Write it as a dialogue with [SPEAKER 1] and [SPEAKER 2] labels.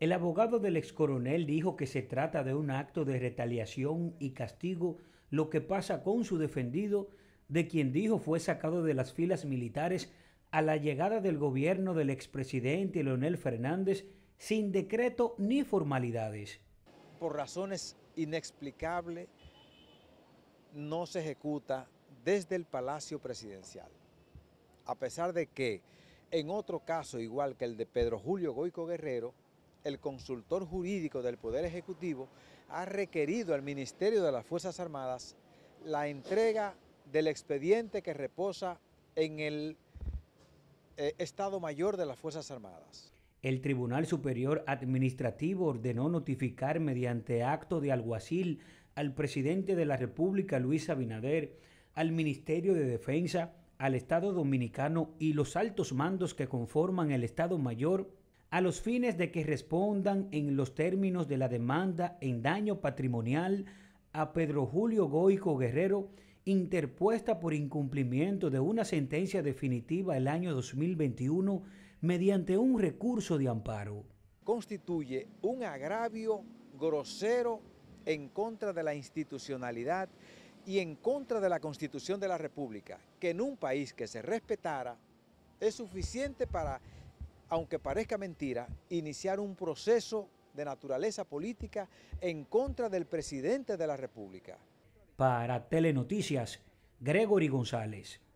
[SPEAKER 1] El abogado del ex coronel dijo que se trata de un acto de retaliación y castigo lo que pasa con su defendido, de quien dijo fue sacado de las filas militares a la llegada del gobierno del expresidente Leonel Fernández sin decreto ni formalidades.
[SPEAKER 2] Por razones inexplicables, no se ejecuta desde el Palacio Presidencial. A pesar de que en otro caso, igual que el de Pedro Julio Goico Guerrero, el consultor jurídico del Poder Ejecutivo ha requerido al Ministerio de las Fuerzas Armadas la entrega del expediente que reposa en el eh, Estado Mayor de las Fuerzas Armadas.
[SPEAKER 1] El Tribunal Superior Administrativo ordenó notificar mediante acto de alguacil al presidente de la República, Luis Abinader, al Ministerio de Defensa, al Estado Dominicano y los altos mandos que conforman el Estado Mayor a los fines de que respondan en los términos de la demanda en daño patrimonial a Pedro Julio Goico Guerrero, interpuesta por incumplimiento de una sentencia definitiva el año 2021 mediante un recurso de amparo.
[SPEAKER 2] Constituye un agravio grosero en contra de la institucionalidad y en contra de la Constitución de la República, que en un país que se respetara es suficiente para aunque parezca mentira, iniciar un proceso de naturaleza política en contra del presidente de la República.
[SPEAKER 1] Para Telenoticias, Gregory González.